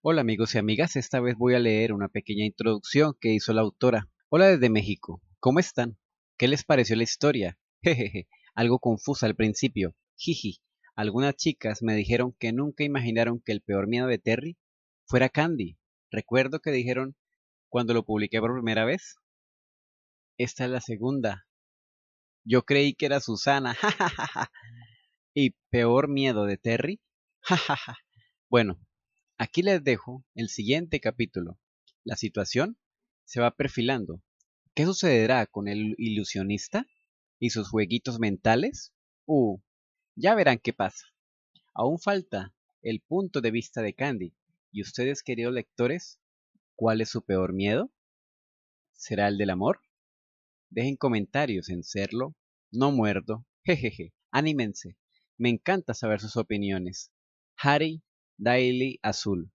Hola amigos y amigas, esta vez voy a leer una pequeña introducción que hizo la autora. Hola desde México, ¿cómo están? ¿Qué les pareció la historia? Jejeje, algo confusa al principio. Jiji, algunas chicas me dijeron que nunca imaginaron que el peor miedo de Terry fuera Candy. Recuerdo que dijeron cuando lo publiqué por primera vez. Esta es la segunda. Yo creí que era Susana. y peor miedo de Terry. bueno, Aquí les dejo el siguiente capítulo. La situación se va perfilando. ¿Qué sucederá con el ilusionista y sus jueguitos mentales? Uh, ya verán qué pasa. Aún falta el punto de vista de Candy. ¿Y ustedes, queridos lectores, cuál es su peor miedo? ¿Será el del amor? Dejen comentarios en serlo. No muerdo. Jejeje. Anímense. Me encanta saber sus opiniones. Harry Daily Azul.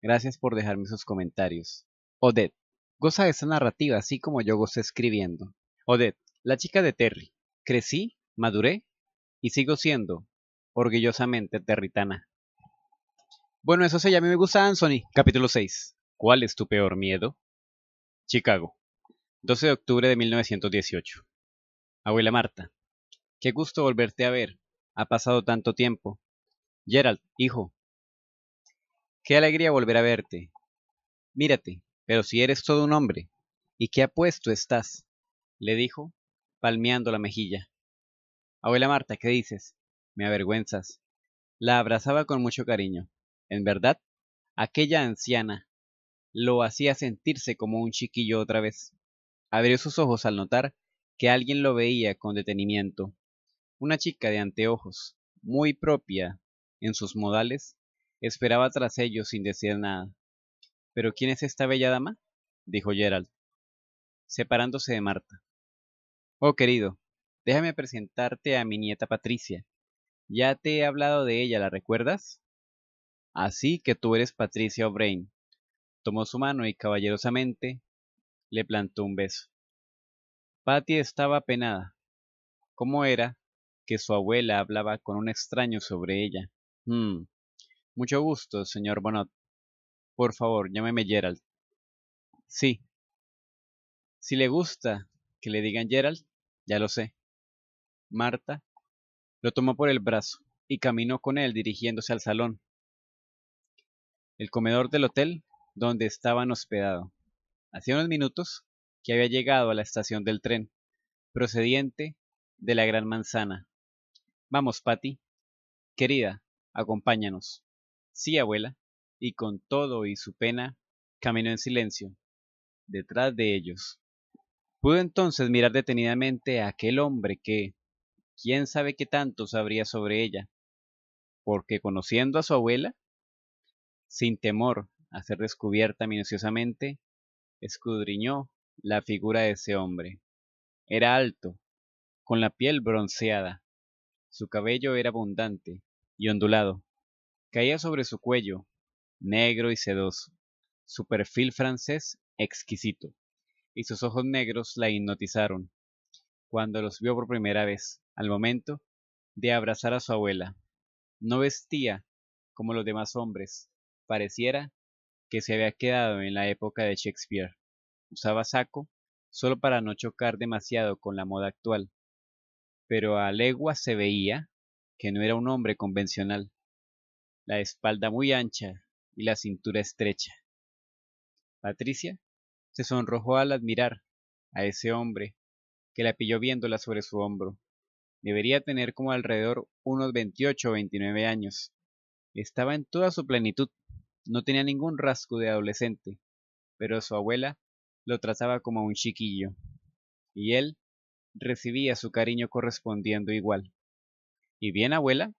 Gracias por dejarme sus comentarios. Odette, goza de esta narrativa así como yo gozo escribiendo. Odette, la chica de Terry. Crecí, maduré y sigo siendo orgullosamente territana. Bueno, eso se llama Me gusta Anthony, capítulo 6. ¿Cuál es tu peor miedo? Chicago, 12 de octubre de 1918. Abuela Marta, qué gusto volverte a ver. Ha pasado tanto tiempo. Gerald, hijo, Qué alegría volver a verte. Mírate, pero si eres todo un hombre, y qué apuesto estás, le dijo, palmeando la mejilla. Abuela Marta, ¿qué dices? Me avergüenzas. La abrazaba con mucho cariño. En verdad, aquella anciana lo hacía sentirse como un chiquillo otra vez. Abrió sus ojos al notar que alguien lo veía con detenimiento. Una chica de anteojos, muy propia en sus modales, Esperaba tras ellos sin decir nada. ¿Pero quién es esta bella dama? dijo Gerald, separándose de Marta. Oh, querido, déjame presentarte a mi nieta Patricia. Ya te he hablado de ella, ¿la recuerdas? Así que tú eres Patricia O'Brien. Tomó su mano y caballerosamente le plantó un beso. Patty estaba penada. ¿Cómo era que su abuela hablaba con un extraño sobre ella? Hmm, mucho gusto, señor Bonot. Por favor, llámeme Gerald. Sí. Si le gusta que le digan Gerald, ya lo sé. Marta lo tomó por el brazo y caminó con él dirigiéndose al salón. El comedor del hotel donde estaban hospedados. Hacía unos minutos que había llegado a la estación del tren, procediente de la Gran Manzana. Vamos, Patty. Querida, acompáñanos. Sí, abuela. Y con todo y su pena, caminó en silencio, detrás de ellos. Pudo entonces mirar detenidamente a aquel hombre que, quién sabe qué tanto sabría sobre ella, porque conociendo a su abuela, sin temor a ser descubierta minuciosamente, escudriñó la figura de ese hombre. Era alto, con la piel bronceada, su cabello era abundante y ondulado, Caía sobre su cuello, negro y sedoso, su perfil francés exquisito, y sus ojos negros la hipnotizaron. Cuando los vio por primera vez, al momento, de abrazar a su abuela, no vestía como los demás hombres, pareciera que se había quedado en la época de Shakespeare. Usaba saco solo para no chocar demasiado con la moda actual, pero a legua se veía que no era un hombre convencional la espalda muy ancha y la cintura estrecha. Patricia se sonrojó al admirar a ese hombre que la pilló viéndola sobre su hombro. Debería tener como alrededor unos 28 o 29 años. Estaba en toda su plenitud, no tenía ningún rasgo de adolescente, pero su abuela lo trataba como un chiquillo, y él recibía su cariño correspondiendo igual. ¿Y bien, abuela?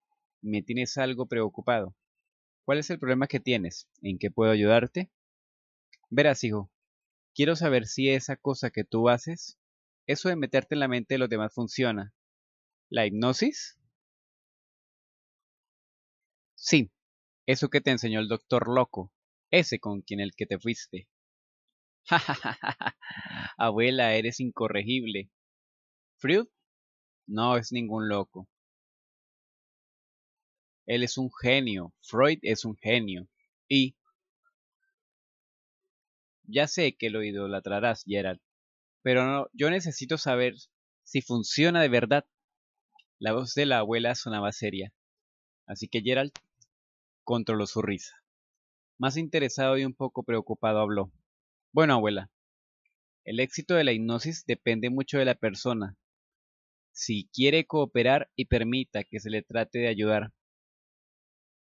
me tienes algo preocupado. ¿Cuál es el problema que tienes? ¿En qué puedo ayudarte? Verás, hijo, quiero saber si esa cosa que tú haces, eso de meterte en la mente de los demás funciona. ¿La hipnosis? Sí, eso que te enseñó el doctor loco, ese con quien el que te fuiste. Abuela, eres incorregible. ¿Fruit? no es ningún loco. Él es un genio, Freud es un genio. Y... Ya sé que lo idolatrarás, Gerald, pero no, yo necesito saber si funciona de verdad. La voz de la abuela sonaba seria, así que Gerald controló su risa. Más interesado y un poco preocupado habló. Bueno, abuela, el éxito de la hipnosis depende mucho de la persona. Si quiere cooperar y permita que se le trate de ayudar,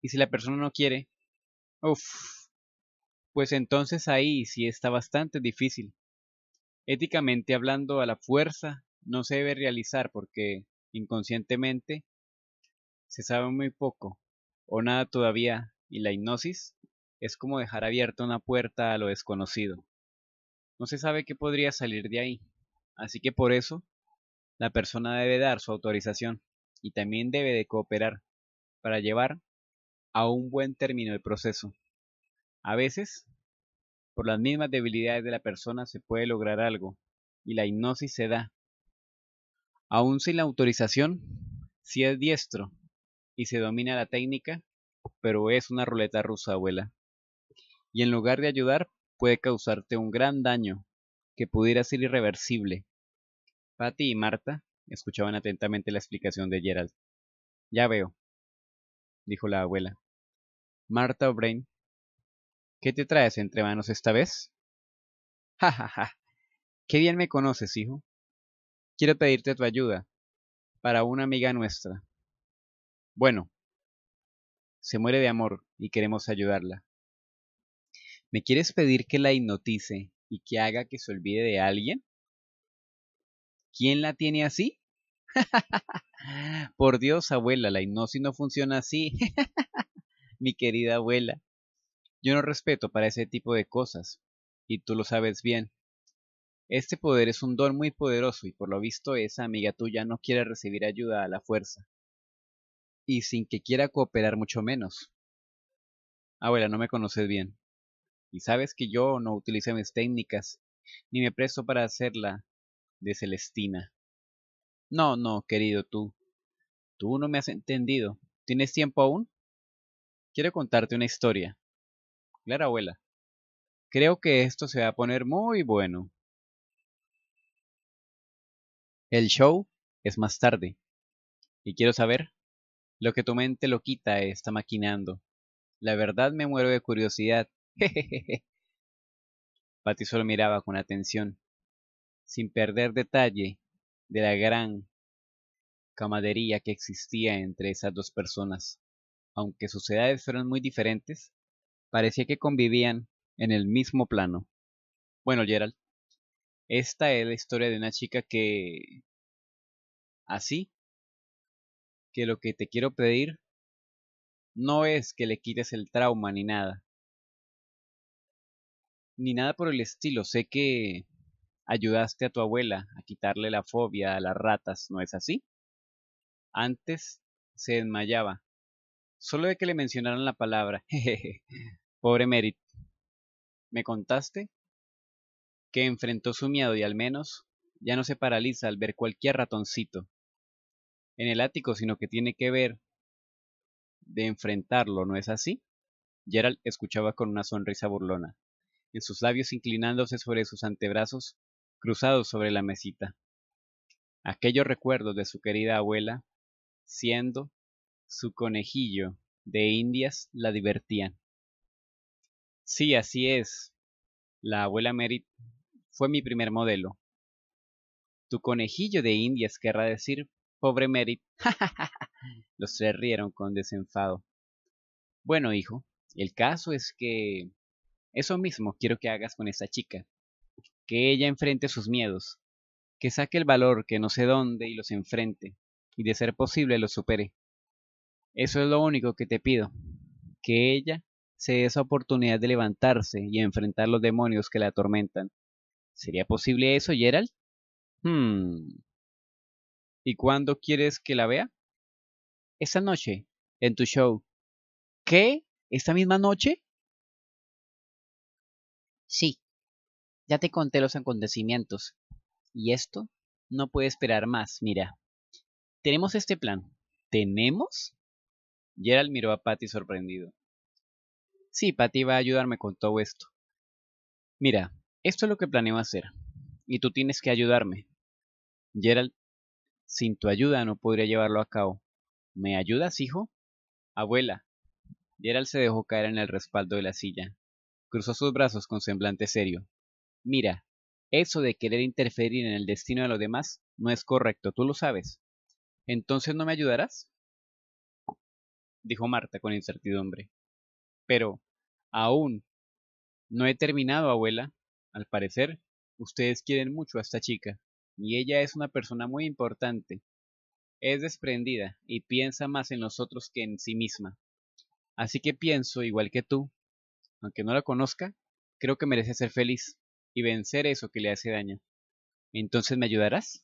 y si la persona no quiere, uff, pues entonces ahí sí está bastante difícil. Éticamente hablando, a la fuerza no se debe realizar porque inconscientemente se sabe muy poco o nada todavía y la hipnosis es como dejar abierta una puerta a lo desconocido. No se sabe qué podría salir de ahí, así que por eso la persona debe dar su autorización y también debe de cooperar para llevar a un buen término el proceso. A veces, por las mismas debilidades de la persona se puede lograr algo, y la hipnosis se da. Aún sin la autorización, si es diestro y se domina la técnica, pero es una ruleta rusa, abuela. Y en lugar de ayudar, puede causarte un gran daño que pudiera ser irreversible. Patty y Marta escuchaban atentamente la explicación de Gerald. Ya veo, dijo la abuela. Marta O'Brien, ¿qué te traes entre manos esta vez? Ja, ja, ja. Qué bien me conoces, hijo. Quiero pedirte tu ayuda para una amiga nuestra. Bueno, se muere de amor y queremos ayudarla. ¿Me quieres pedir que la hipnotice y que haga que se olvide de alguien? ¿Quién la tiene así? Por Dios, abuela, la hipnosis no funciona así. mi querida abuela. Yo no respeto para ese tipo de cosas, y tú lo sabes bien. Este poder es un don muy poderoso y por lo visto esa amiga tuya no quiere recibir ayuda a la fuerza. Y sin que quiera cooperar mucho menos. Abuela, no me conoces bien. Y sabes que yo no utilicé mis técnicas, ni me presto para hacerla de Celestina. No, no, querido tú. Tú no me has entendido. ¿Tienes tiempo aún? Quiero contarte una historia. Clara abuela, creo que esto se va a poner muy bueno. El show es más tarde. Y quiero saber lo que tu mente lo quita está maquinando. La verdad me muero de curiosidad. Patty solo miraba con atención, sin perder detalle de la gran camadería que existía entre esas dos personas aunque sus edades fueran muy diferentes, parecía que convivían en el mismo plano. Bueno, Gerald, esta es la historia de una chica que... Así que lo que te quiero pedir no es que le quites el trauma ni nada. Ni nada por el estilo. Sé que ayudaste a tu abuela a quitarle la fobia a las ratas, ¿no es así? Antes se desmayaba Solo de que le mencionaran la palabra. Jejeje. Pobre Merit. ¿Me contaste? Que enfrentó su miedo y al menos ya no se paraliza al ver cualquier ratoncito en el ático, sino que tiene que ver de enfrentarlo, ¿no es así? Gerald escuchaba con una sonrisa burlona, en sus labios inclinándose sobre sus antebrazos cruzados sobre la mesita. Aquellos recuerdos de su querida abuela, siendo su conejillo de indias la divertían. Sí, así es. La abuela Merit fue mi primer modelo. Tu conejillo de indias querrá decir, pobre Merit. Los tres rieron con desenfado. Bueno, hijo, el caso es que... Eso mismo quiero que hagas con esta chica. Que ella enfrente sus miedos. Que saque el valor que no sé dónde y los enfrente. Y de ser posible los supere. Eso es lo único que te pido, que ella se dé esa oportunidad de levantarse y enfrentar los demonios que la atormentan. ¿Sería posible eso, Gerald? Hmm. ¿Y cuándo quieres que la vea? Esta noche, en tu show. ¿Qué? ¿Esta misma noche? Sí, ya te conté los acontecimientos. Y esto no puede esperar más, mira. Tenemos este plan. ¿Tenemos? Gerald miró a Patty sorprendido. Sí, Patty va a ayudarme con todo esto. Mira, esto es lo que planeo hacer. Y tú tienes que ayudarme. Gerald, sin tu ayuda no podría llevarlo a cabo. ¿Me ayudas, hijo? Abuela. Gerald se dejó caer en el respaldo de la silla. Cruzó sus brazos con semblante serio. Mira, eso de querer interferir en el destino de los demás no es correcto, tú lo sabes. ¿Entonces no me ayudarás? dijo Marta con incertidumbre. Pero, aún, no he terminado, abuela. Al parecer, ustedes quieren mucho a esta chica, y ella es una persona muy importante. Es desprendida y piensa más en nosotros que en sí misma. Así que pienso, igual que tú, aunque no la conozca, creo que merece ser feliz y vencer eso que le hace daño. ¿Entonces me ayudarás?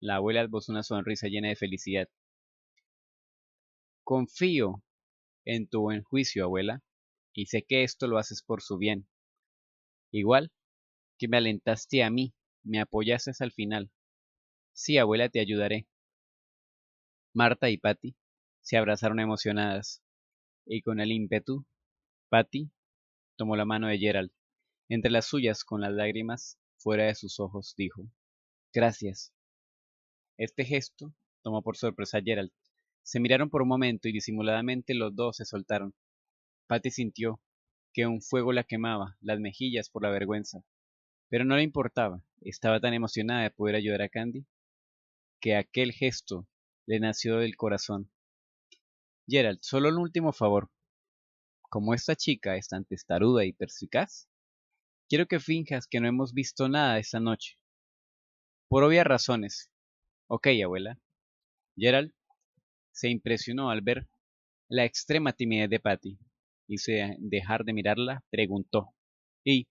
La abuela esbozó una sonrisa llena de felicidad. Confío en tu buen juicio, abuela, y sé que esto lo haces por su bien. Igual que me alentaste a mí, me apoyaste al final. Sí, abuela, te ayudaré. Marta y Patty se abrazaron emocionadas, y con el ímpetu, Patty tomó la mano de Gerald. Entre las suyas, con las lágrimas fuera de sus ojos, dijo, Gracias. Este gesto tomó por sorpresa a Gerald, se miraron por un momento y disimuladamente los dos se soltaron. Patty sintió que un fuego la quemaba, las mejillas por la vergüenza. Pero no le importaba, estaba tan emocionada de poder ayudar a Candy, que aquel gesto le nació del corazón. Gerald, solo un último favor. Como esta chica es tan testaruda y perspicaz, quiero que finjas que no hemos visto nada esta noche. Por obvias razones. Ok, abuela. Gerald, se impresionó al ver la extrema timidez de Patty y sin dejar de mirarla, preguntó. ¿Y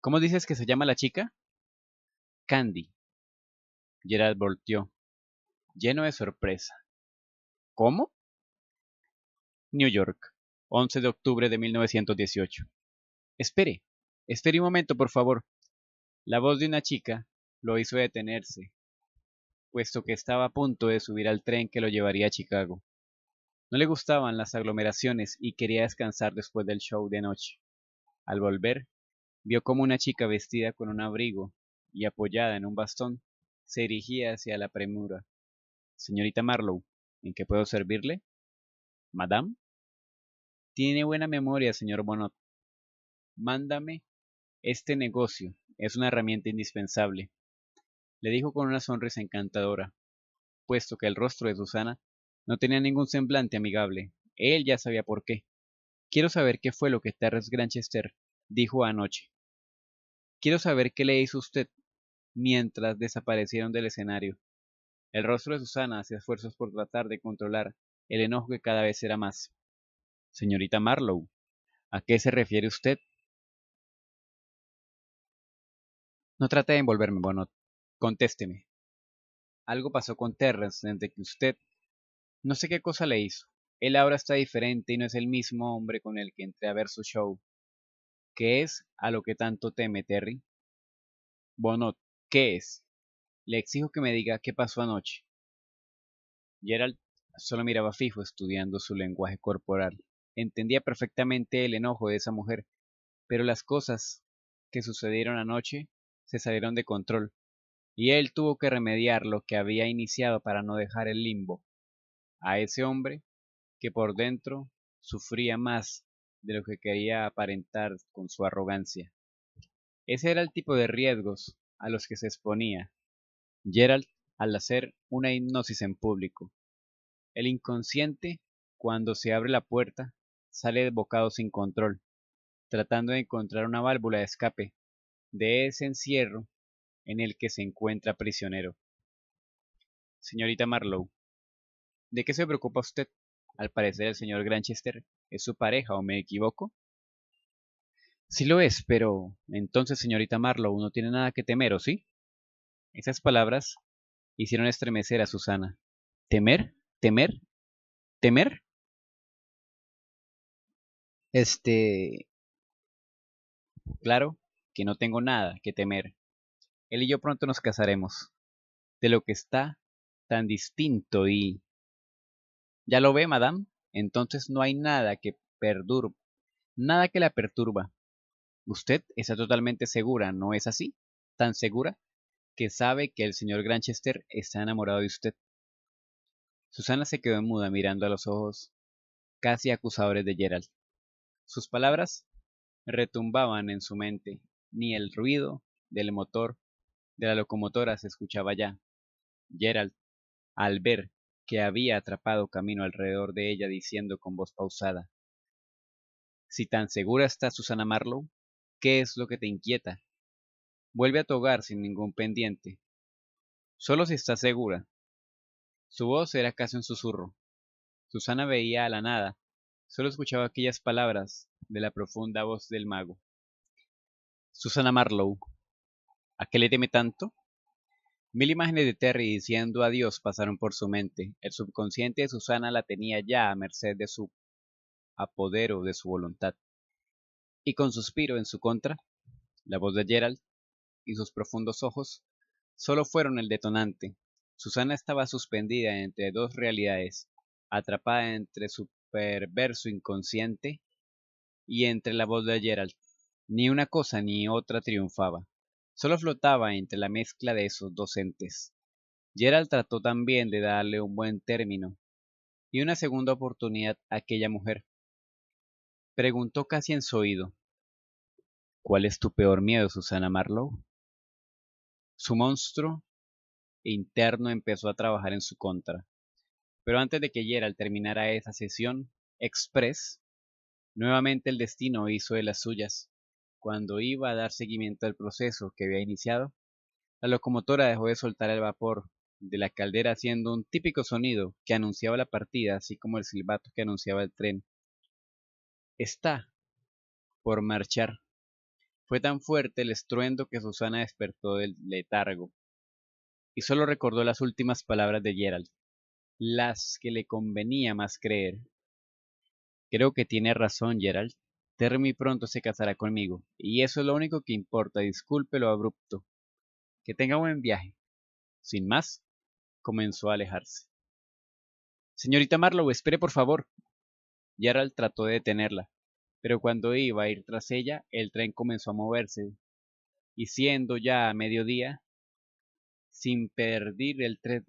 cómo dices que se llama la chica? Candy. Gerard volteó, lleno de sorpresa. ¿Cómo? New York, 11 de octubre de 1918. Espere, espere un momento, por favor. La voz de una chica lo hizo detenerse puesto que estaba a punto de subir al tren que lo llevaría a Chicago. No le gustaban las aglomeraciones y quería descansar después del show de noche. Al volver, vio como una chica vestida con un abrigo y apoyada en un bastón se erigía hacia la premura. Señorita Marlowe, ¿en qué puedo servirle? Madame. Tiene buena memoria, señor Bonot. Mándame este negocio. Es una herramienta indispensable le dijo con una sonrisa encantadora, puesto que el rostro de Susana no tenía ningún semblante amigable. Él ya sabía por qué. Quiero saber qué fue lo que Terrence Granchester dijo anoche. Quiero saber qué le hizo usted mientras desaparecieron del escenario. El rostro de Susana hacía esfuerzos por tratar de controlar el enojo que cada vez era más. Señorita Marlowe, ¿a qué se refiere usted? No trate de envolverme, Bonot. Contésteme. Algo pasó con Terrence desde que usted... No sé qué cosa le hizo. Él ahora está diferente y no es el mismo hombre con el que entré a ver su show. ¿Qué es a lo que tanto teme, Terry? Bonot, ¿qué es? Le exijo que me diga qué pasó anoche. Gerald solo miraba fijo estudiando su lenguaje corporal. Entendía perfectamente el enojo de esa mujer, pero las cosas que sucedieron anoche se salieron de control y él tuvo que remediar lo que había iniciado para no dejar el limbo a ese hombre que por dentro sufría más de lo que quería aparentar con su arrogancia. Ese era el tipo de riesgos a los que se exponía Gerald al hacer una hipnosis en público. El inconsciente, cuando se abre la puerta, sale bocado sin control, tratando de encontrar una válvula de escape de ese encierro en el que se encuentra prisionero. Señorita Marlowe, ¿de qué se preocupa usted? Al parecer el señor Granchester es su pareja, ¿o me equivoco? Sí lo es, pero entonces, señorita Marlowe, no tiene nada que temer, ¿o sí? Esas palabras hicieron estremecer a Susana. ¿Temer? ¿Temer? ¿Temer? Este... Claro que no tengo nada que temer, él y yo pronto nos casaremos. De lo que está tan distinto y... Ya lo ve, madame. Entonces no hay nada que perturba, Nada que la perturba. Usted está totalmente segura, ¿no es así? Tan segura que sabe que el señor Granchester está enamorado de usted. Susana se quedó muda mirando a los ojos casi acusadores de Gerald. Sus palabras retumbaban en su mente, ni el ruido del motor, de la locomotora se escuchaba ya. Gerald, al ver que había atrapado camino alrededor de ella, diciendo con voz pausada Si tan segura está Susana Marlowe, ¿qué es lo que te inquieta? Vuelve a tu hogar sin ningún pendiente. Solo si estás segura. Su voz era casi un susurro. Susana veía a la nada, solo escuchaba aquellas palabras de la profunda voz del mago. Susana Marlowe, ¿A qué le teme tanto? Mil imágenes de Terry diciendo adiós pasaron por su mente. El subconsciente de Susana la tenía ya a merced de su apodero, de su voluntad. Y con suspiro en su contra, la voz de Gerald y sus profundos ojos solo fueron el detonante. Susana estaba suspendida entre dos realidades, atrapada entre su perverso inconsciente y entre la voz de Gerald. Ni una cosa ni otra triunfaba solo flotaba entre la mezcla de esos docentes. entes. Gerald trató también de darle un buen término y una segunda oportunidad a aquella mujer. Preguntó casi en su oído. ¿Cuál es tu peor miedo, Susana Marlowe? Su monstruo interno empezó a trabajar en su contra. Pero antes de que Gerald terminara esa sesión express, nuevamente el destino hizo de las suyas. Cuando iba a dar seguimiento al proceso que había iniciado, la locomotora dejó de soltar el vapor de la caldera haciendo un típico sonido que anunciaba la partida, así como el silbato que anunciaba el tren. Está por marchar. Fue tan fuerte el estruendo que Susana despertó del letargo y solo recordó las últimas palabras de Gerald, las que le convenía más creer. Creo que tiene razón, Gerald. Terry pronto se casará conmigo, y eso es lo único que importa, disculpe lo abrupto. Que tenga buen viaje. Sin más, comenzó a alejarse. Señorita Marlowe, espere por favor. Gerald trató de detenerla, pero cuando iba a ir tras ella, el tren comenzó a moverse, y siendo ya mediodía, sin perder el tren,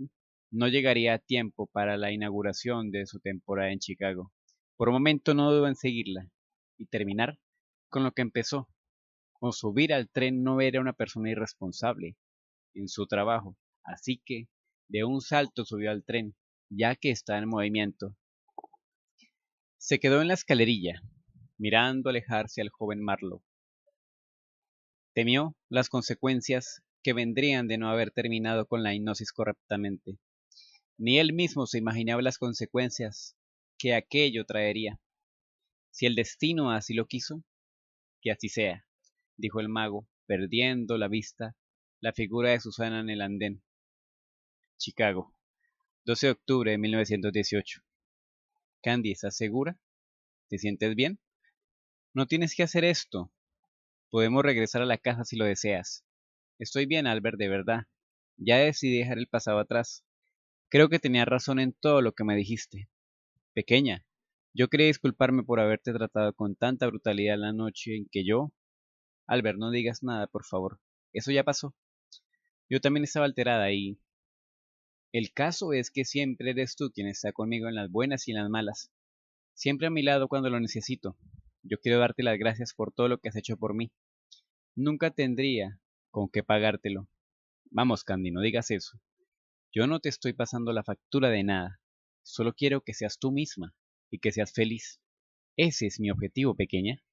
no llegaría a tiempo para la inauguración de su temporada en Chicago. Por un momento no dudo en seguirla, y terminar con lo que empezó. O subir al tren no era una persona irresponsable en su trabajo, así que de un salto subió al tren, ya que está en movimiento. Se quedó en la escalerilla, mirando alejarse al joven Marlowe. Temió las consecuencias que vendrían de no haber terminado con la hipnosis correctamente. Ni él mismo se imaginaba las consecuencias que aquello traería. Si el destino así lo quiso, que así sea, dijo el mago, perdiendo la vista la figura de Susana en el andén. Chicago, 12 de octubre de 1918. Candy, ¿estás segura? ¿Te sientes bien? No tienes que hacer esto. Podemos regresar a la casa si lo deseas. Estoy bien, Albert, de verdad. Ya decidí dejar el pasado atrás. Creo que tenía razón en todo lo que me dijiste. Pequeña, yo quería disculparme por haberte tratado con tanta brutalidad la noche en que yo... Albert, no digas nada, por favor. Eso ya pasó. Yo también estaba alterada y... El caso es que siempre eres tú quien está conmigo en las buenas y en las malas. Siempre a mi lado cuando lo necesito. Yo quiero darte las gracias por todo lo que has hecho por mí. Nunca tendría con qué pagártelo. Vamos, Candy, no digas eso. Yo no te estoy pasando la factura de nada. Solo quiero que seas tú misma y que seas feliz. Ese es mi objetivo, pequeña.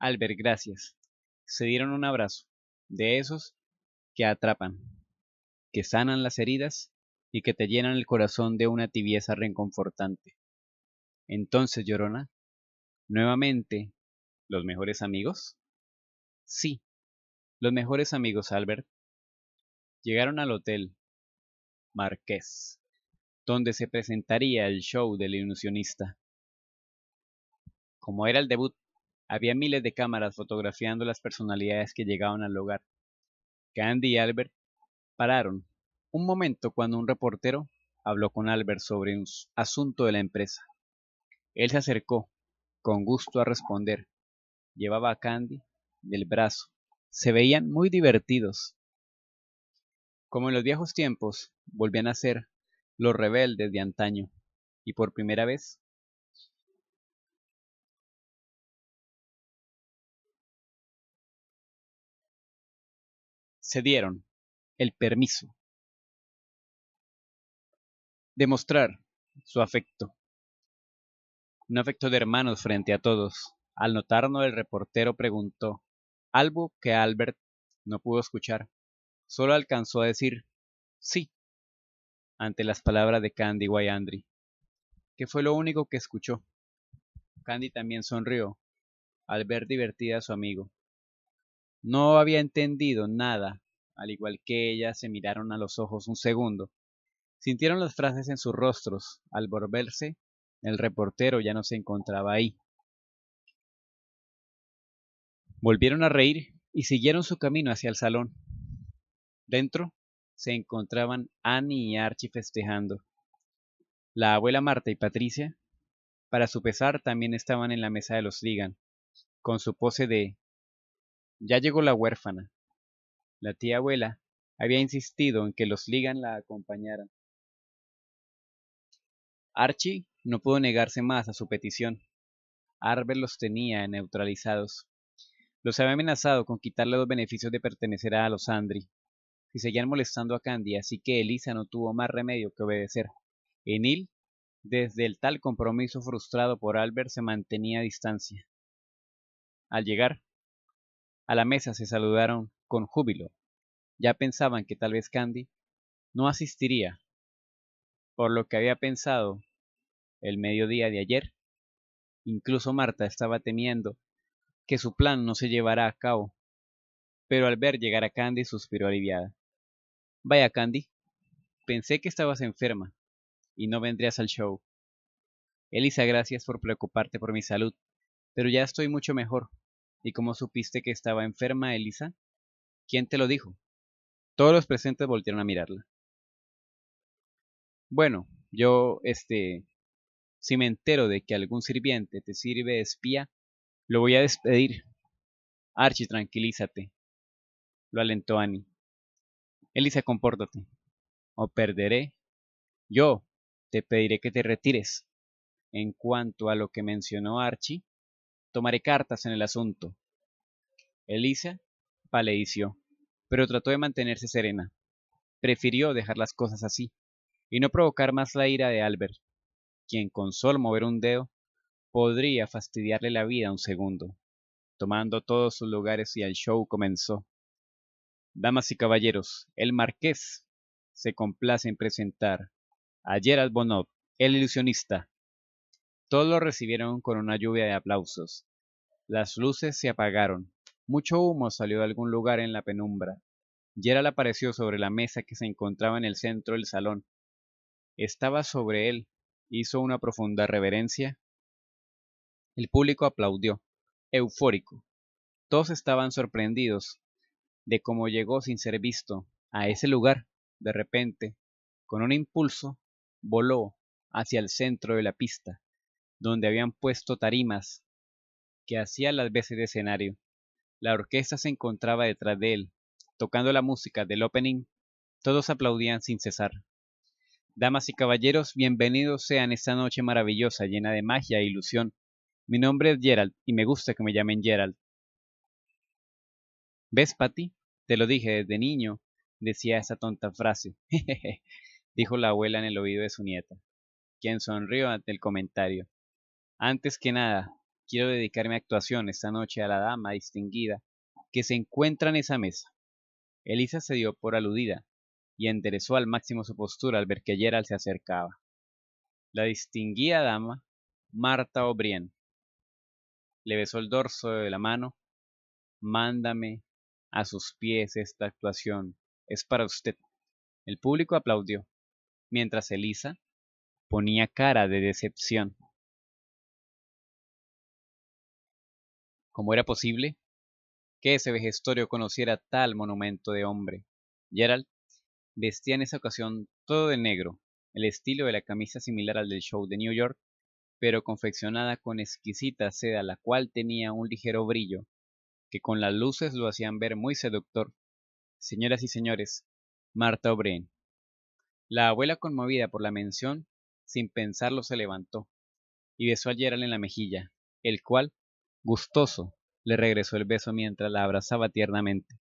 Albert, gracias. Se dieron un abrazo, de esos que atrapan, que sanan las heridas y que te llenan el corazón de una tibieza reconfortante. Entonces, Llorona, nuevamente, ¿los mejores amigos? Sí, los mejores amigos, Albert. Llegaron al hotel. Marqués donde se presentaría el show del ilusionista. Como era el debut, había miles de cámaras fotografiando las personalidades que llegaban al hogar. Candy y Albert pararon un momento cuando un reportero habló con Albert sobre un asunto de la empresa. Él se acercó, con gusto a responder. Llevaba a Candy del brazo. Se veían muy divertidos. Como en los viejos tiempos, volvían a ser los rebeldes de antaño, y por primera vez se dieron el permiso de mostrar su afecto, un afecto de hermanos frente a todos. Al notarlo el reportero preguntó algo que Albert no pudo escuchar, solo alcanzó a decir sí ante las palabras de Candy Wyandry, que fue lo único que escuchó. Candy también sonrió al ver divertida a su amigo. No había entendido nada, al igual que ella se miraron a los ojos un segundo. Sintieron las frases en sus rostros. Al volverse, el reportero ya no se encontraba ahí. Volvieron a reír y siguieron su camino hacia el salón. Dentro, se encontraban Annie y Archie festejando. La abuela Marta y Patricia, para su pesar, también estaban en la mesa de los Ligan, con su pose de ya llegó la huérfana. La tía abuela había insistido en que los Ligan la acompañaran. Archie no pudo negarse más a su petición. Arbel los tenía neutralizados. Los había amenazado con quitarle los beneficios de pertenecer a los Andri, si seguían molestando a Candy, así que Elisa no tuvo más remedio que obedecer. Enil, desde el tal compromiso frustrado por Albert, se mantenía a distancia. Al llegar a la mesa se saludaron con júbilo. Ya pensaban que tal vez Candy no asistiría. Por lo que había pensado el mediodía de ayer, incluso Marta estaba temiendo que su plan no se llevara a cabo pero al ver llegar a Candy suspiró aliviada. Vaya, Candy, pensé que estabas enferma y no vendrías al show. Elisa, gracias por preocuparte por mi salud, pero ya estoy mucho mejor. ¿Y cómo supiste que estaba enferma, Elisa? ¿Quién te lo dijo? Todos los presentes volvieron a mirarla. Bueno, yo, este, si me entero de que algún sirviente te sirve de espía, lo voy a despedir. Archie, tranquilízate, lo alentó Annie. Elisa, compórtate, o perderé. Yo te pediré que te retires. En cuanto a lo que mencionó Archie, tomaré cartas en el asunto. Elisa paleció, pero trató de mantenerse serena. Prefirió dejar las cosas así y no provocar más la ira de Albert, quien con solo mover un dedo podría fastidiarle la vida un segundo. Tomando todos sus lugares y el show comenzó. Damas y caballeros, el marqués se complace en presentar a Gerald Bonob, el ilusionista. Todos lo recibieron con una lluvia de aplausos. Las luces se apagaron. Mucho humo salió de algún lugar en la penumbra. Gerald apareció sobre la mesa que se encontraba en el centro del salón. Estaba sobre él. Hizo una profunda reverencia. El público aplaudió, eufórico. Todos estaban sorprendidos, de cómo llegó sin ser visto a ese lugar, de repente, con un impulso, voló hacia el centro de la pista, donde habían puesto tarimas que hacían las veces de escenario. La orquesta se encontraba detrás de él, tocando la música del opening. Todos aplaudían sin cesar. Damas y caballeros, bienvenidos sean esta noche maravillosa, llena de magia e ilusión. Mi nombre es Gerald y me gusta que me llamen Gerald. ¿Ves, Patty? Te lo dije desde niño, decía esa tonta frase, dijo la abuela en el oído de su nieta, quien sonrió ante el comentario. Antes que nada, quiero dedicar mi actuación esta noche a la dama distinguida que se encuentra en esa mesa. Elisa se dio por aludida y enderezó al máximo su postura al ver que Gerald se acercaba. La distinguida dama, Marta O'Brien, le besó el dorso de la mano. Mándame, a sus pies esta actuación. Es para usted. El público aplaudió, mientras Elisa ponía cara de decepción. ¿Cómo era posible que ese vejestorio conociera tal monumento de hombre? Gerald vestía en esa ocasión todo de negro, el estilo de la camisa similar al del show de New York, pero confeccionada con exquisita seda, la cual tenía un ligero brillo que con las luces lo hacían ver muy seductor. Señoras y señores, Marta O'Brien. La abuela, conmovida por la mención, sin pensarlo se levantó y besó a Gerald en la mejilla, el cual, gustoso, le regresó el beso mientras la abrazaba tiernamente.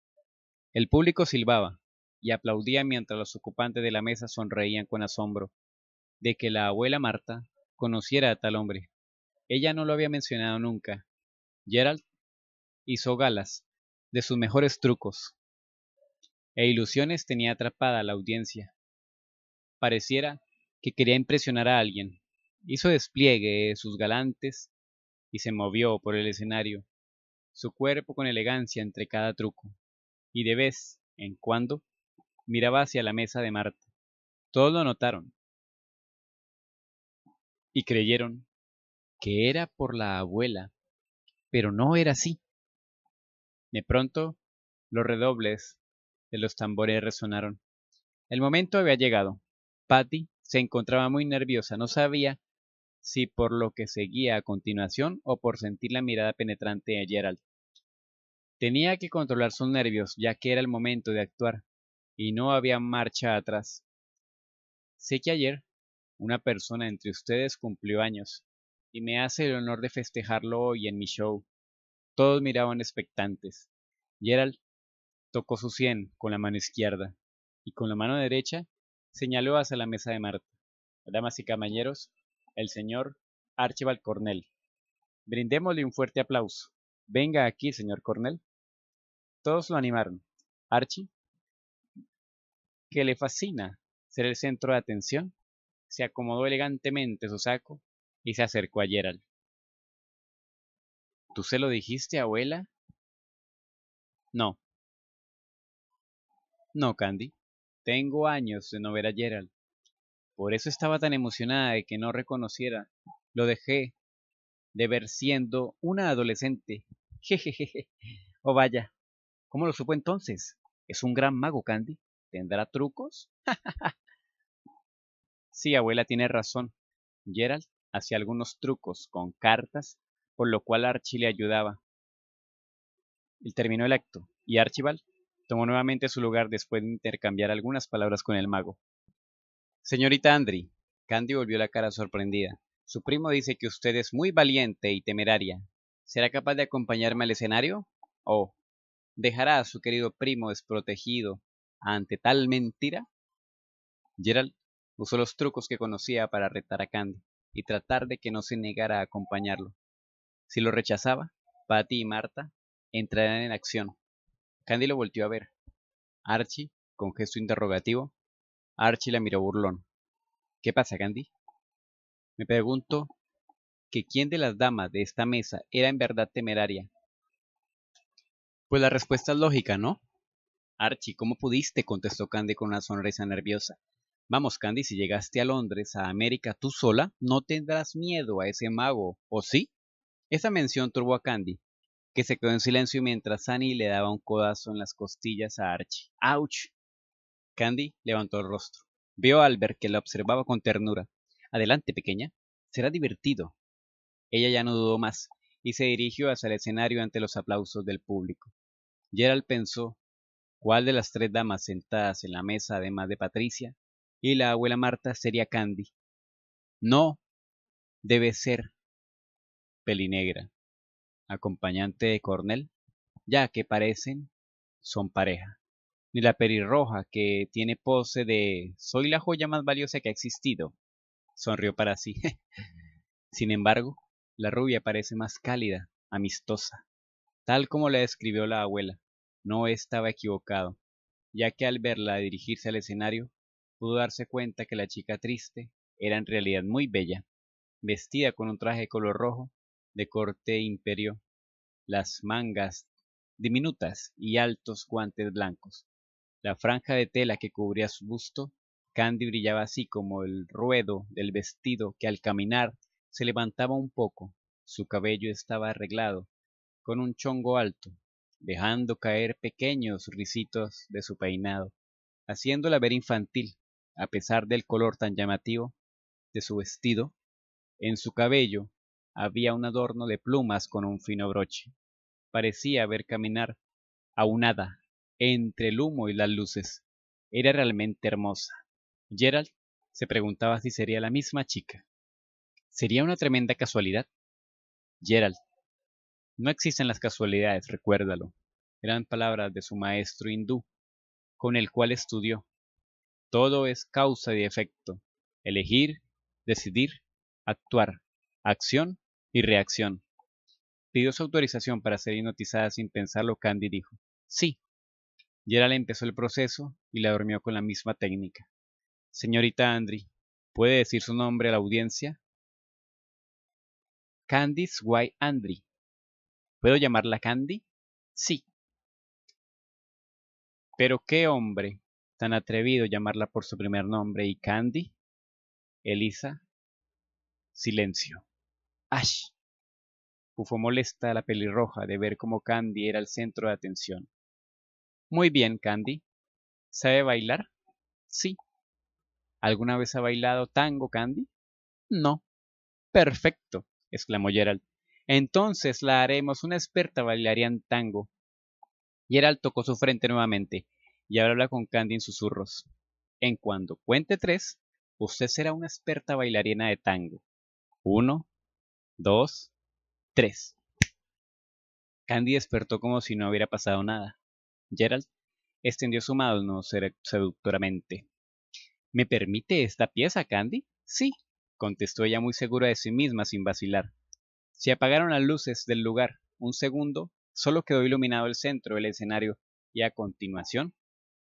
El público silbaba y aplaudía mientras los ocupantes de la mesa sonreían con asombro de que la abuela Marta conociera a tal hombre. Ella no lo había mencionado nunca. Gerald hizo galas de sus mejores trucos e ilusiones tenía atrapada la audiencia. Pareciera que quería impresionar a alguien. Hizo despliegue de sus galantes y se movió por el escenario, su cuerpo con elegancia entre cada truco, y de vez en cuando miraba hacia la mesa de Marta. Todos lo notaron y creyeron que era por la abuela, pero no era así. De pronto, los redobles de los tambores resonaron. El momento había llegado. Patty se encontraba muy nerviosa, no sabía si por lo que seguía a continuación o por sentir la mirada penetrante de Gerald. Tenía que controlar sus nervios, ya que era el momento de actuar, y no había marcha atrás. Sé que ayer una persona entre ustedes cumplió años, y me hace el honor de festejarlo hoy en mi show. Todos miraban expectantes. Gerald tocó su sien con la mano izquierda y con la mano derecha señaló hacia la mesa de Marta. Damas y caballeros, el señor Archibald Cornell. Brindémosle un fuerte aplauso. Venga aquí, señor Cornell. Todos lo animaron. Archie, que le fascina ser el centro de atención, se acomodó elegantemente su saco y se acercó a Gerald. ¿Tú se lo dijiste, abuela? No. No, Candy. Tengo años de no ver a Gerald. Por eso estaba tan emocionada de que no reconociera. Lo dejé de ver siendo una adolescente. Jejeje. Oh, vaya. ¿Cómo lo supo entonces? Es un gran mago, Candy. ¿Tendrá trucos? sí, abuela tiene razón. Gerald hacía algunos trucos con cartas por lo cual Archie le ayudaba. Él terminó el acto, y Archibald tomó nuevamente su lugar después de intercambiar algunas palabras con el mago. Señorita Andri, Candy volvió la cara sorprendida. Su primo dice que usted es muy valiente y temeraria. ¿Será capaz de acompañarme al escenario? ¿O dejará a su querido primo desprotegido ante tal mentira? Gerald usó los trucos que conocía para retar a Candy y tratar de que no se negara a acompañarlo. Si lo rechazaba, Patty y Marta entrarían en acción. Candy lo volteó a ver. Archie, con gesto interrogativo, Archie la miró burlón. ¿Qué pasa, Candy? Me pregunto que quién de las damas de esta mesa era en verdad temeraria. Pues la respuesta es lógica, ¿no? Archie, ¿cómo pudiste? contestó Candy con una sonrisa nerviosa. Vamos, Candy, si llegaste a Londres, a América, tú sola, no tendrás miedo a ese mago, ¿o sí? Esa mención turbó a Candy, que se quedó en silencio mientras Sunny le daba un codazo en las costillas a Archie. ¡Auch! Candy levantó el rostro. Vio a Albert que la observaba con ternura. Adelante, pequeña. Será divertido. Ella ya no dudó más y se dirigió hacia el escenario ante los aplausos del público. Gerald pensó cuál de las tres damas sentadas en la mesa, además de Patricia, y la abuela Marta sería Candy. No, debe ser, pelinegra, acompañante de Cornell, ya que parecen son pareja. Ni la perirroja, que tiene pose de soy la joya más valiosa que ha existido, sonrió para sí. Sin embargo, la rubia parece más cálida, amistosa, tal como la describió la abuela. No estaba equivocado, ya que al verla dirigirse al escenario, pudo darse cuenta que la chica triste era en realidad muy bella, vestida con un traje de color rojo de corte imperio, las mangas diminutas y altos guantes blancos. La franja de tela que cubría su busto, Candy brillaba así como el ruedo del vestido que al caminar se levantaba un poco. Su cabello estaba arreglado, con un chongo alto, dejando caer pequeños risitos de su peinado, haciéndola ver infantil, a pesar del color tan llamativo de su vestido. En su cabello había un adorno de plumas con un fino broche. Parecía ver caminar aunada entre el humo y las luces. Era realmente hermosa. Gerald se preguntaba si sería la misma chica. ¿Sería una tremenda casualidad? Gerald, no existen las casualidades, recuérdalo. Eran palabras de su maestro hindú, con el cual estudió. Todo es causa y efecto. Elegir, decidir, actuar. Acción y reacción. Pidió su autorización para ser hipnotizada sin pensarlo, Candy dijo, sí. le empezó el proceso y la dormió con la misma técnica. Señorita Andri, ¿puede decir su nombre a la audiencia? Candice White Andri. ¿Puedo llamarla Candy? Sí. Pero qué hombre tan atrevido llamarla por su primer nombre y Candy. Elisa. Silencio. Ash. Pufó molesta la pelirroja de ver cómo Candy era el centro de atención. Muy bien, Candy. ¿Sabe bailar? Sí. ¿Alguna vez ha bailado tango, Candy? No. Perfecto, exclamó Gerald. Entonces la haremos una experta en tango. Gerald tocó su frente nuevamente y habló habla con Candy en susurros. En cuanto cuente tres, usted será una experta bailarina de tango. Uno, dos, tres. Candy despertó como si no hubiera pasado nada. Gerald extendió su mano seductoramente. ¿Me permite esta pieza, Candy? Sí, contestó ella muy segura de sí misma sin vacilar. Se apagaron las luces del lugar. Un segundo, solo quedó iluminado el centro del escenario y a continuación,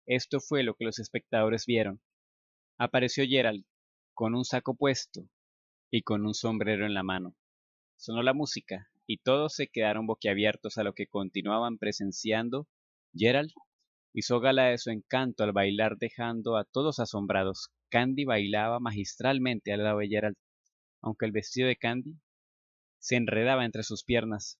esto fue lo que los espectadores vieron. Apareció Gerald, con un saco puesto y con un sombrero en la mano. Sonó la música y todos se quedaron boquiabiertos a lo que continuaban presenciando. Gerald hizo gala de su encanto al bailar dejando a todos asombrados. Candy bailaba magistralmente al lado de Gerald, aunque el vestido de Candy se enredaba entre sus piernas.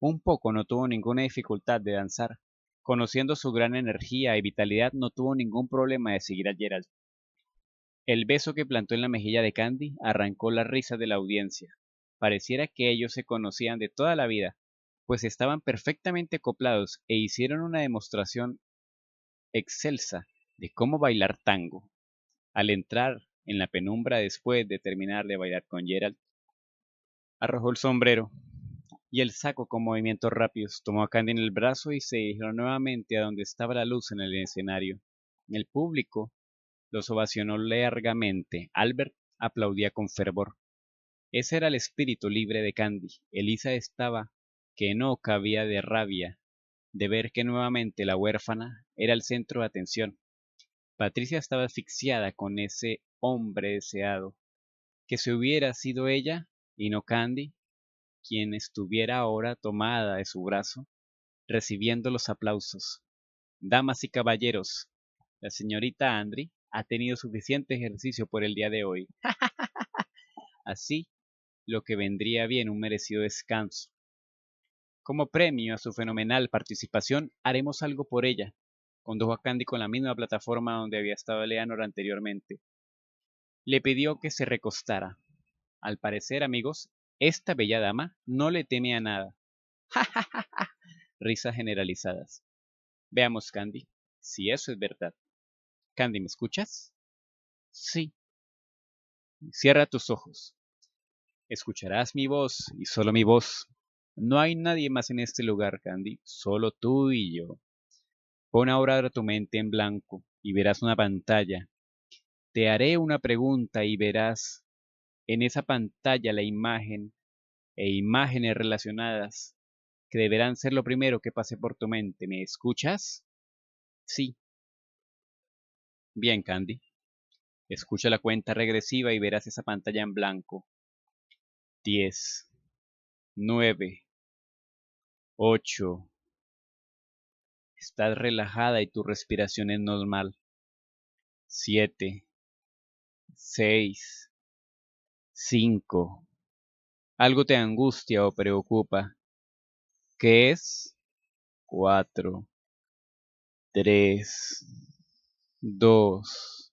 Un poco no tuvo ninguna dificultad de danzar. Conociendo su gran energía y vitalidad, no tuvo ningún problema de seguir a Gerald. El beso que plantó en la mejilla de Candy arrancó la risa de la audiencia pareciera que ellos se conocían de toda la vida, pues estaban perfectamente acoplados e hicieron una demostración excelsa de cómo bailar tango. Al entrar en la penumbra después de terminar de bailar con Gerald, arrojó el sombrero y el saco con movimientos rápidos, tomó a Candy en el brazo y se dirigió nuevamente a donde estaba la luz en el escenario. El público los ovacionó largamente. Albert aplaudía con fervor. Ese era el espíritu libre de Candy. Elisa estaba que no cabía de rabia de ver que nuevamente la huérfana era el centro de atención. Patricia estaba asfixiada con ese hombre deseado. Que se hubiera sido ella, y no Candy, quien estuviera ahora tomada de su brazo, recibiendo los aplausos. Damas y caballeros, la señorita Andri ha tenido suficiente ejercicio por el día de hoy. Así lo que vendría bien un merecido descanso. Como premio a su fenomenal participación, haremos algo por ella, condujo a Candy con la misma plataforma donde había estado Eleanor anteriormente. Le pidió que se recostara. Al parecer, amigos, esta bella dama no le teme a nada. Risas generalizadas. Veamos, Candy, si eso es verdad. Candy, ¿me escuchas? Sí. Cierra tus ojos. Escucharás mi voz y solo mi voz. No hay nadie más en este lugar, Candy, solo tú y yo. Pon ahora tu mente en blanco y verás una pantalla. Te haré una pregunta y verás en esa pantalla la imagen e imágenes relacionadas que deberán ser lo primero que pase por tu mente. ¿Me escuchas? Sí. Bien, Candy. Escucha la cuenta regresiva y verás esa pantalla en blanco. 10, 9, 8. Estás relajada y tu respiración es normal. 7, 6, 5. Algo te angustia o preocupa. ¿Qué es? 4, 3, 2.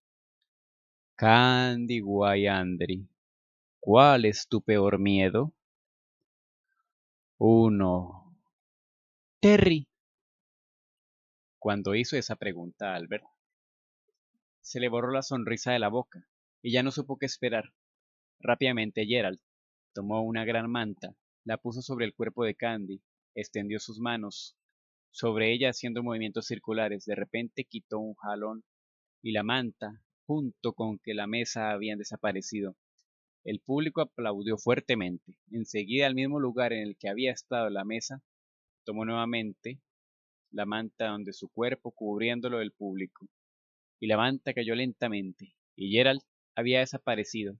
Candy Guayandri. ¿Cuál es tu peor miedo? Uno. Terry. Cuando hizo esa pregunta a Albert, se le borró la sonrisa de la boca y ya no supo qué esperar. Rápidamente Gerald tomó una gran manta, la puso sobre el cuerpo de Candy, extendió sus manos sobre ella haciendo movimientos circulares. De repente quitó un jalón y la manta, junto con que la mesa habían desaparecido. El público aplaudió fuertemente. Enseguida, al mismo lugar en el que había estado la mesa, tomó nuevamente la manta donde su cuerpo cubriéndolo del público, y la manta cayó lentamente, y Gerald había desaparecido.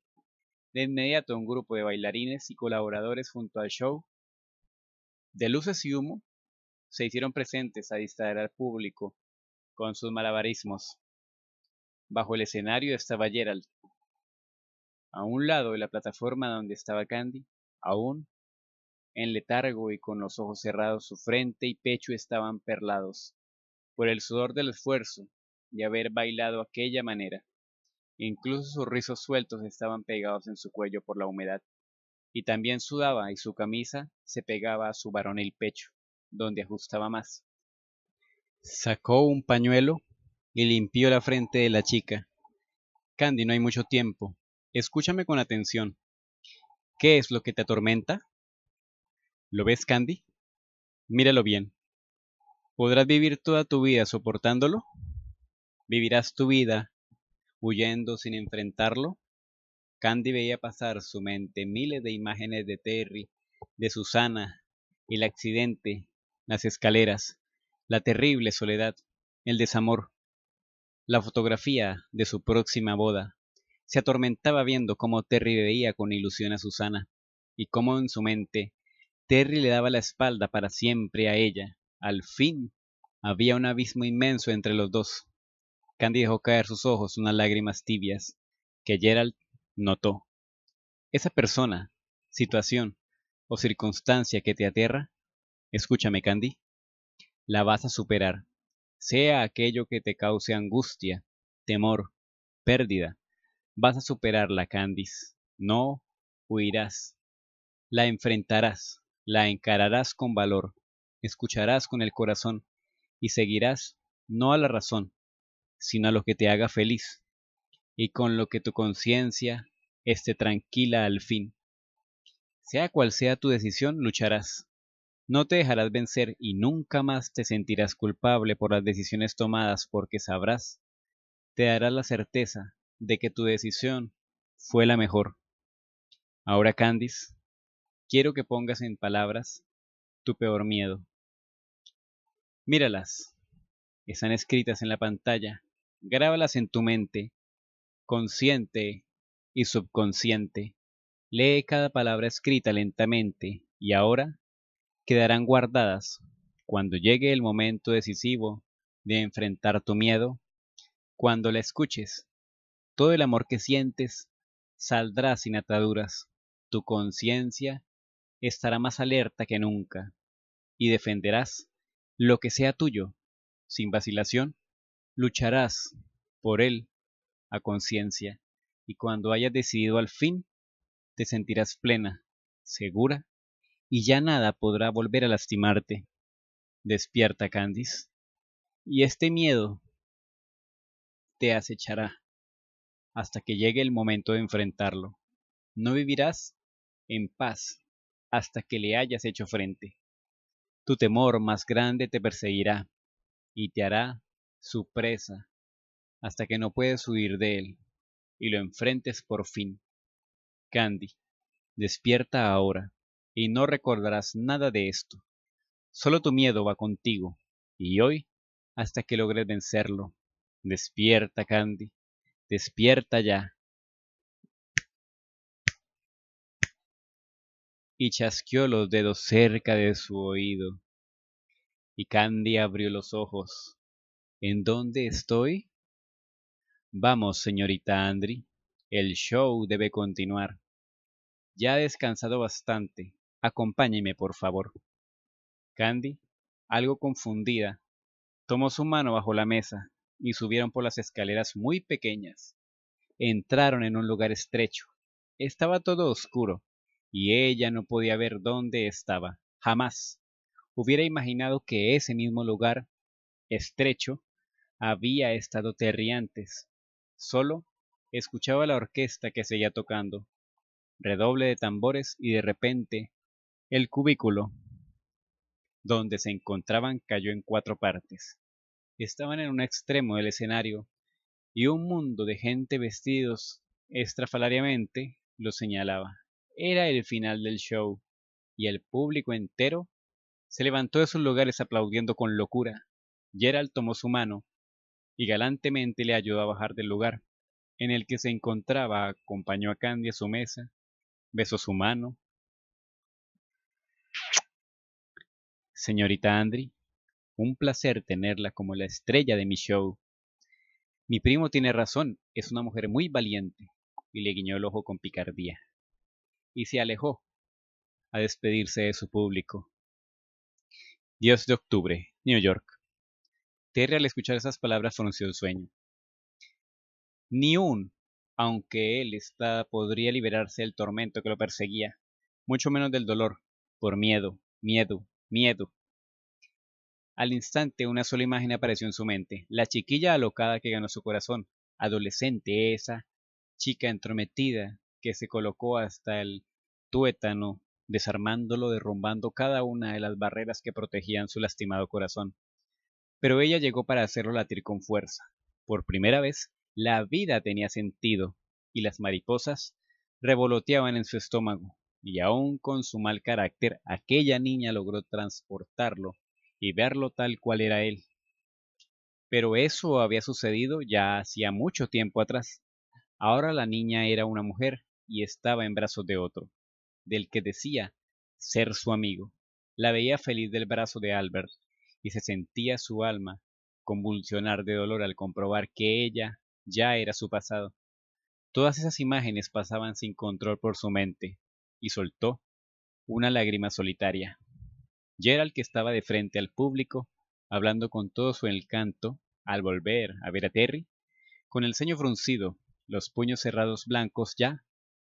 De inmediato un grupo de bailarines y colaboradores junto al show de luces y humo se hicieron presentes a distraer al público con sus malabarismos. Bajo el escenario estaba Gerald, a un lado de la plataforma donde estaba Candy, aún en letargo y con los ojos cerrados, su frente y pecho estaban perlados por el sudor del esfuerzo de haber bailado aquella manera. Incluso sus rizos sueltos estaban pegados en su cuello por la humedad, y también sudaba y su camisa se pegaba a su varonil pecho, donde ajustaba más. Sacó un pañuelo y limpió la frente de la chica. Candy, no hay mucho tiempo, Escúchame con atención. ¿Qué es lo que te atormenta? ¿Lo ves, Candy? Míralo bien. ¿Podrás vivir toda tu vida soportándolo? ¿Vivirás tu vida huyendo sin enfrentarlo? Candy veía pasar su mente miles de imágenes de Terry, de Susana, el accidente, las escaleras, la terrible soledad, el desamor, la fotografía de su próxima boda, se atormentaba viendo cómo Terry veía con ilusión a Susana, y cómo en su mente Terry le daba la espalda para siempre a ella. Al fin había un abismo inmenso entre los dos. Candy dejó caer sus ojos unas lágrimas tibias que Gerald notó. Esa persona, situación o circunstancia que te aterra, escúchame Candy, la vas a superar, sea aquello que te cause angustia, temor, pérdida, Vas a superarla, Candice. No huirás. La enfrentarás, la encararás con valor, escucharás con el corazón y seguirás no a la razón, sino a lo que te haga feliz y con lo que tu conciencia esté tranquila al fin. Sea cual sea tu decisión, lucharás. No te dejarás vencer y nunca más te sentirás culpable por las decisiones tomadas porque sabrás, te darás la certeza de que tu decisión fue la mejor. Ahora, Candice, quiero que pongas en palabras tu peor miedo. Míralas. Están escritas en la pantalla. Grábalas en tu mente, consciente y subconsciente. Lee cada palabra escrita lentamente y ahora quedarán guardadas cuando llegue el momento decisivo de enfrentar tu miedo. Cuando la escuches, todo el amor que sientes saldrá sin ataduras. Tu conciencia estará más alerta que nunca y defenderás lo que sea tuyo. Sin vacilación, lucharás por él a conciencia y cuando hayas decidido al fin, te sentirás plena, segura y ya nada podrá volver a lastimarte. Despierta, Candice. Y este miedo te acechará hasta que llegue el momento de enfrentarlo. No vivirás en paz hasta que le hayas hecho frente. Tu temor más grande te perseguirá y te hará su presa hasta que no puedes huir de él y lo enfrentes por fin. Candy, despierta ahora y no recordarás nada de esto. Solo tu miedo va contigo y hoy hasta que logres vencerlo. Despierta, Candy. Despierta ya. Y chasqueó los dedos cerca de su oído. Y Candy abrió los ojos. ¿En dónde estoy? Vamos, señorita Andri. El show debe continuar. Ya ha descansado bastante. Acompáñeme, por favor. Candy, algo confundida, tomó su mano bajo la mesa y subieron por las escaleras muy pequeñas. Entraron en un lugar estrecho. Estaba todo oscuro, y ella no podía ver dónde estaba, jamás. Hubiera imaginado que ese mismo lugar, estrecho, había estado terriantes. Solo escuchaba la orquesta que seguía tocando, redoble de tambores y de repente el cubículo donde se encontraban cayó en cuatro partes estaban en un extremo del escenario y un mundo de gente vestidos estrafalariamente lo señalaba. Era el final del show y el público entero se levantó de sus lugares aplaudiendo con locura. Gerald tomó su mano y galantemente le ayudó a bajar del lugar en el que se encontraba, acompañó a Candy a su mesa, besó su mano. Señorita Andri, un placer tenerla como la estrella de mi show. Mi primo tiene razón, es una mujer muy valiente. Y le guiñó el ojo con picardía. Y se alejó a despedirse de su público. 10 de octubre, New York. Terry al escuchar esas palabras pronunció un sueño. Ni un, aunque él está, podría liberarse del tormento que lo perseguía, mucho menos del dolor, por miedo, miedo, miedo. Al instante una sola imagen apareció en su mente, la chiquilla alocada que ganó su corazón, adolescente esa, chica entrometida que se colocó hasta el tuétano, desarmándolo, derrumbando cada una de las barreras que protegían su lastimado corazón. Pero ella llegó para hacerlo latir con fuerza. Por primera vez, la vida tenía sentido, y las mariposas revoloteaban en su estómago, y aún con su mal carácter, aquella niña logró transportarlo y verlo tal cual era él. Pero eso había sucedido ya hacía mucho tiempo atrás. Ahora la niña era una mujer y estaba en brazos de otro, del que decía ser su amigo. La veía feliz del brazo de Albert y se sentía su alma convulsionar de dolor al comprobar que ella ya era su pasado. Todas esas imágenes pasaban sin control por su mente y soltó una lágrima solitaria. Gerald, que estaba de frente al público, hablando con todo su encanto, al volver a ver a Terry, con el ceño fruncido, los puños cerrados blancos ya,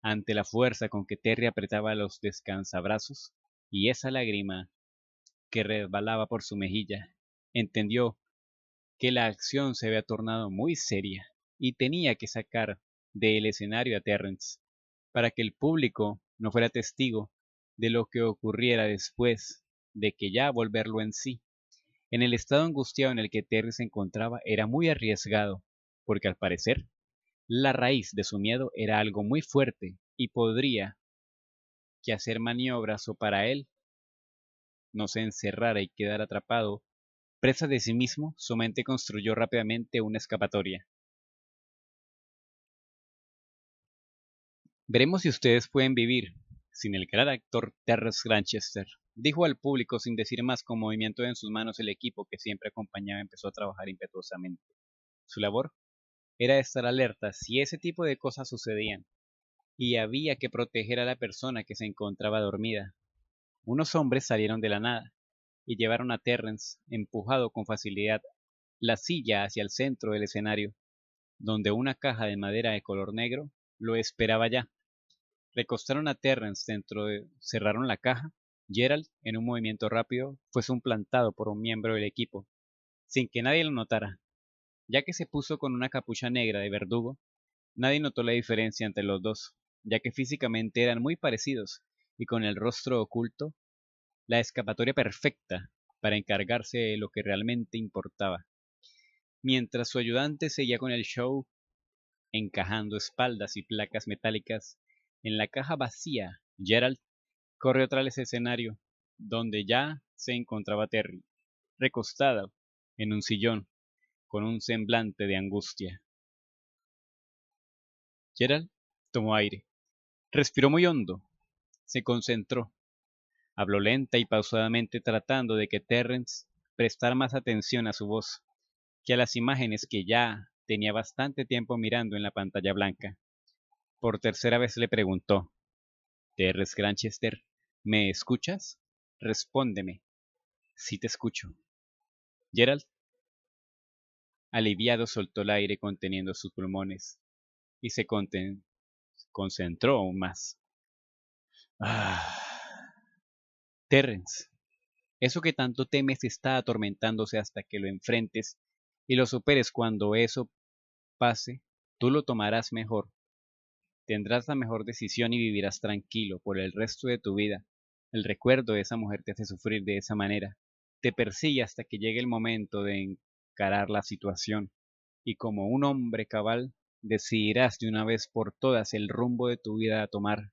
ante la fuerza con que Terry apretaba los descansabrazos y esa lágrima que resbalaba por su mejilla, entendió que la acción se había tornado muy seria y tenía que sacar del escenario a Terrence para que el público no fuera testigo de lo que ocurriera después de que ya volverlo en sí. En el estado angustiado en el que Terry se encontraba era muy arriesgado, porque al parecer, la raíz de su miedo era algo muy fuerte y podría que hacer maniobras o para él no se encerrara y quedar atrapado, presa de sí mismo, su mente construyó rápidamente una escapatoria. Veremos si ustedes pueden vivir sin el gran actor Terry Granchester. Dijo al público sin decir más con movimiento en sus manos el equipo que siempre acompañaba empezó a trabajar impetuosamente. Su labor era estar alerta si ese tipo de cosas sucedían, y había que proteger a la persona que se encontraba dormida. Unos hombres salieron de la nada y llevaron a Terrence, empujado con facilidad, la silla hacia el centro del escenario, donde una caja de madera de color negro lo esperaba ya. Recostaron a Terrence dentro de... cerraron la caja Gerald, en un movimiento rápido, fue suplantado por un miembro del equipo, sin que nadie lo notara. Ya que se puso con una capucha negra de verdugo, nadie notó la diferencia entre los dos, ya que físicamente eran muy parecidos y con el rostro oculto, la escapatoria perfecta para encargarse de lo que realmente importaba. Mientras su ayudante seguía con el show, encajando espaldas y placas metálicas en la caja vacía, Gerald Corrió tras ese escenario, donde ya se encontraba Terry, recostada en un sillón, con un semblante de angustia. Gerald tomó aire, respiró muy hondo, se concentró, habló lenta y pausadamente tratando de que Terrence prestara más atención a su voz que a las imágenes que ya tenía bastante tiempo mirando en la pantalla blanca. Por tercera vez le preguntó, ¿Terrence Granchester ¿Me escuchas? Respóndeme. Sí te escucho. Gerald. Aliviado soltó el aire conteniendo sus pulmones y se concentró aún más. Ah. Terrence, eso que tanto temes está atormentándose hasta que lo enfrentes y lo superes cuando eso pase, tú lo tomarás mejor. Tendrás la mejor decisión y vivirás tranquilo por el resto de tu vida. El recuerdo de esa mujer te hace sufrir de esa manera. Te persigue hasta que llegue el momento de encarar la situación. Y como un hombre cabal, decidirás de una vez por todas el rumbo de tu vida a tomar.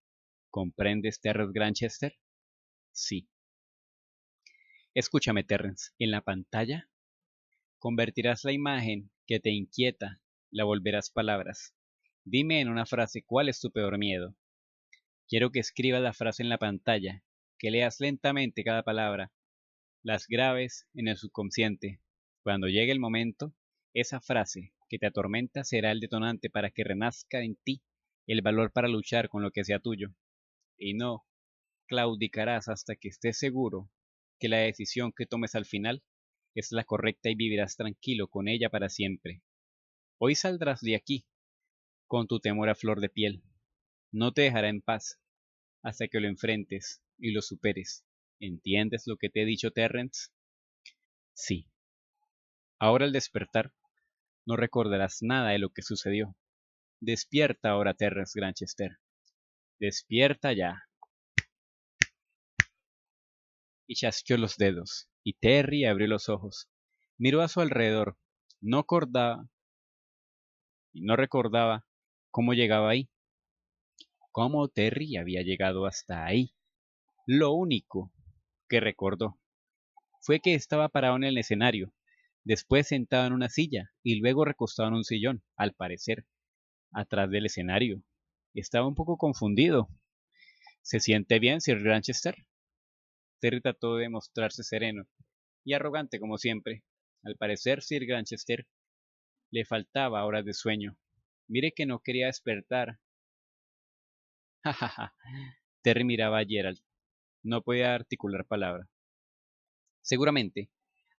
¿Comprendes, Terrence Granchester? Sí. Escúchame, Terrence, en la pantalla convertirás la imagen que te inquieta, la volverás palabras. Dime en una frase cuál es tu peor miedo. Quiero que escriba la frase en la pantalla que leas lentamente cada palabra, las graves en el subconsciente. Cuando llegue el momento, esa frase que te atormenta será el detonante para que renazca en ti el valor para luchar con lo que sea tuyo. Y no claudicarás hasta que estés seguro que la decisión que tomes al final es la correcta y vivirás tranquilo con ella para siempre. Hoy saldrás de aquí con tu temor a flor de piel. No te dejará en paz hasta que lo enfrentes y lo superes. ¿Entiendes lo que te he dicho, Terrence? Sí. Ahora al despertar, no recordarás nada de lo que sucedió. Despierta ahora, Terrence Granchester. Despierta ya. Y chasqueó los dedos, y Terry abrió los ojos. Miró a su alrededor. No acordaba. Y no recordaba cómo llegaba ahí. Cómo Terry había llegado hasta ahí. Lo único que recordó fue que estaba parado en el escenario, después sentado en una silla y luego recostado en un sillón, al parecer, atrás del escenario. Estaba un poco confundido. ¿Se siente bien, Sir Granchester? Terry trató de mostrarse sereno y arrogante como siempre. Al parecer, Sir Granchester le faltaba horas de sueño. Mire que no quería despertar. Ja, ja, ja. Terry miraba a Gerald. No podía articular palabra. Seguramente,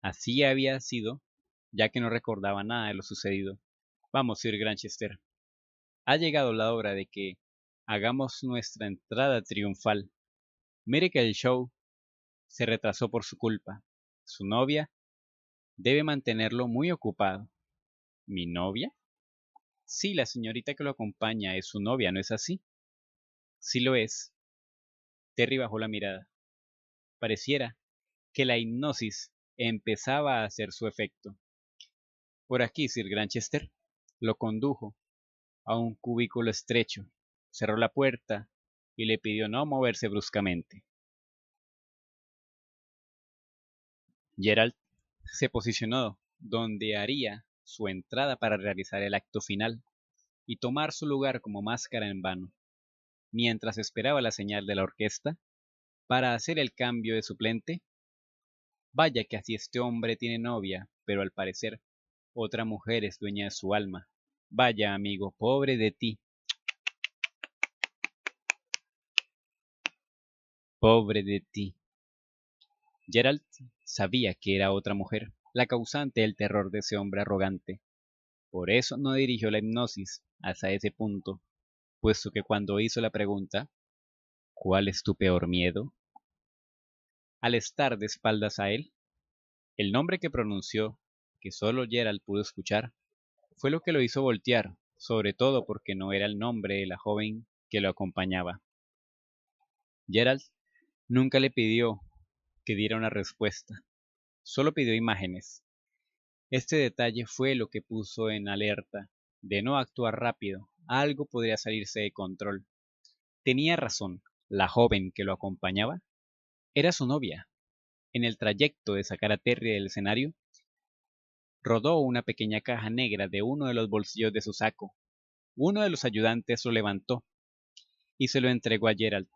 así había sido, ya que no recordaba nada de lo sucedido. Vamos, Sir Granchester. Ha llegado la hora de que hagamos nuestra entrada triunfal. Mire que el show se retrasó por su culpa. Su novia debe mantenerlo muy ocupado. ¿Mi novia? Sí, la señorita que lo acompaña es su novia, ¿no es así? Sí lo es, Terry bajó la mirada. Pareciera que la hipnosis empezaba a hacer su efecto. Por aquí, Sir Granchester lo condujo a un cubículo estrecho, cerró la puerta y le pidió no moverse bruscamente. Gerald se posicionó donde haría su entrada para realizar el acto final y tomar su lugar como máscara en vano mientras esperaba la señal de la orquesta, para hacer el cambio de suplente? Vaya que así este hombre tiene novia, pero al parecer otra mujer es dueña de su alma. Vaya, amigo, pobre de ti. Pobre de ti. Gerald sabía que era otra mujer, la causante del terror de ese hombre arrogante. Por eso no dirigió la hipnosis hasta ese punto, puesto que cuando hizo la pregunta, ¿cuál es tu peor miedo? Al estar de espaldas a él, el nombre que pronunció, que solo Gerald pudo escuchar, fue lo que lo hizo voltear, sobre todo porque no era el nombre de la joven que lo acompañaba. Gerald nunca le pidió que diera una respuesta, solo pidió imágenes. Este detalle fue lo que puso en alerta de no actuar rápido, algo podría salirse de control. Tenía razón, la joven que lo acompañaba era su novia. En el trayecto de sacar a Terry del escenario, rodó una pequeña caja negra de uno de los bolsillos de su saco. Uno de los ayudantes lo levantó y se lo entregó a Gerald.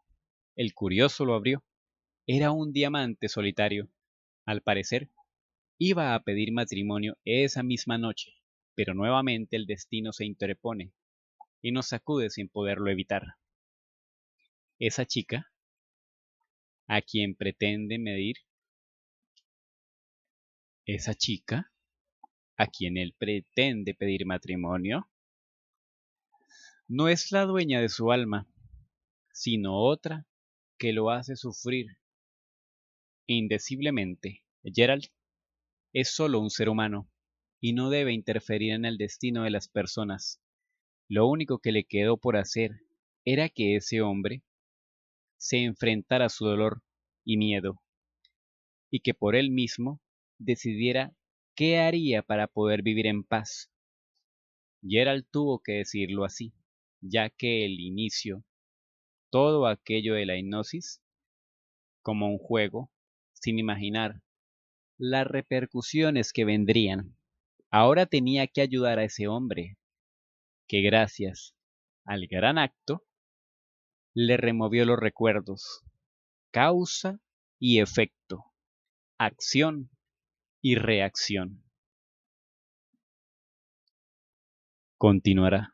El curioso lo abrió. Era un diamante solitario. Al parecer, iba a pedir matrimonio esa misma noche pero nuevamente el destino se interpone y nos sacude sin poderlo evitar. Esa chica, a quien pretende medir, esa chica, a quien él pretende pedir matrimonio, no es la dueña de su alma, sino otra que lo hace sufrir. Indeciblemente, Gerald es solo un ser humano y no debe interferir en el destino de las personas. Lo único que le quedó por hacer era que ese hombre se enfrentara a su dolor y miedo, y que por él mismo decidiera qué haría para poder vivir en paz. Gerald tuvo que decirlo así, ya que el inicio, todo aquello de la hipnosis, como un juego, sin imaginar las repercusiones que vendrían. Ahora tenía que ayudar a ese hombre, que gracias al gran acto le removió los recuerdos, causa y efecto, acción y reacción. Continuará.